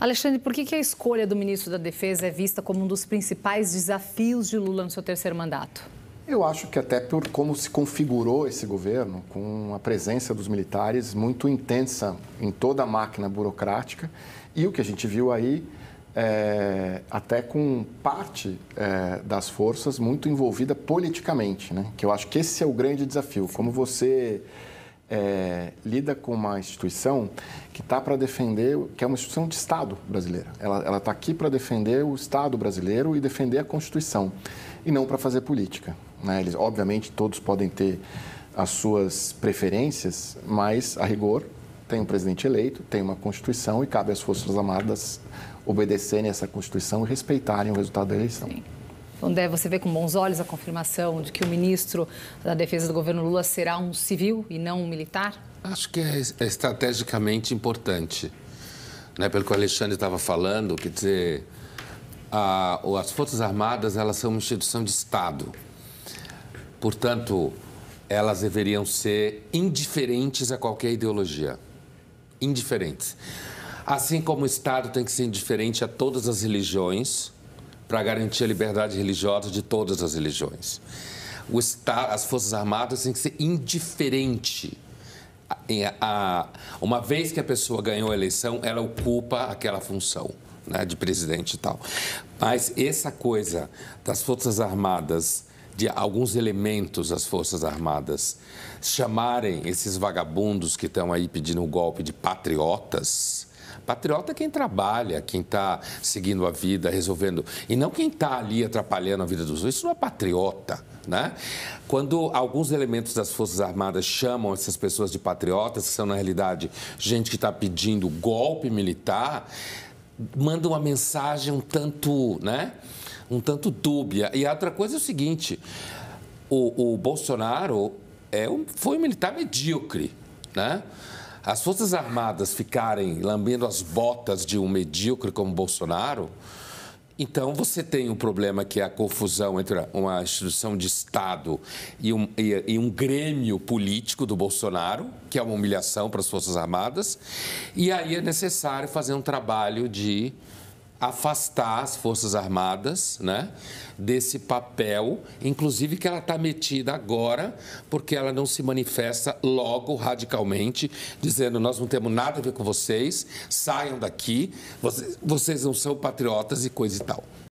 Alexandre, por que, que a escolha do ministro da Defesa é vista como um dos principais desafios de Lula no seu terceiro mandato? Eu acho que até por como se configurou esse governo, com a presença dos militares muito intensa em toda a máquina burocrática e o que a gente viu aí, é, até com parte é, das forças muito envolvida politicamente, né? que eu acho que esse é o grande desafio, como você é, lida com uma instituição que está para defender, que é uma instituição de Estado brasileira. Ela está aqui para defender o Estado brasileiro e defender a Constituição, e não para fazer política. Né? Eles, obviamente, todos podem ter as suas preferências, mas, a rigor, tem um presidente eleito, tem uma Constituição e cabe às Forças Armadas obedecerem essa Constituição e respeitarem o resultado da eleição. Sim onde então, você vê com bons olhos a confirmação de que o ministro da Defesa do governo Lula será um civil e não um militar? Acho que é, é estrategicamente importante. Né? Pelo que o Alexandre estava falando, quer dizer, a, as Forças Armadas elas são uma instituição de Estado. Portanto, elas deveriam ser indiferentes a qualquer ideologia. Indiferentes. Assim como o Estado tem que ser indiferente a todas as religiões, para garantir a liberdade religiosa de todas as religiões. O Estado, as Forças Armadas têm que ser indiferente. A, uma vez que a pessoa ganhou a eleição, ela ocupa aquela função. Né, de presidente e tal. Mas essa coisa das Forças Armadas, de alguns elementos das Forças Armadas, chamarem esses vagabundos que estão aí pedindo o golpe de patriotas, Patriota é quem trabalha, quem está seguindo a vida, resolvendo. E não quem está ali atrapalhando a vida dos outros. Isso não é patriota. Né? Quando alguns elementos das Forças Armadas chamam essas pessoas de patriotas, que são, na realidade, gente que está pedindo golpe militar, manda uma mensagem um tanto, né? Um tanto dúbia. E a outra coisa é o seguinte: o, o Bolsonaro é um, foi um militar medíocre, né? as Forças Armadas ficarem lambendo as botas de um medíocre como Bolsonaro, então você tem um problema que é a confusão entre uma instituição de Estado e um, e, e um grêmio político do Bolsonaro, que é uma humilhação para as Forças Armadas, e aí é necessário fazer um trabalho de afastar as Forças Armadas né, desse papel, inclusive que ela está metida agora, porque ela não se manifesta logo radicalmente, dizendo: nós não temos nada a ver com vocês, saiam daqui, vocês, vocês não são patriotas e coisa e tal.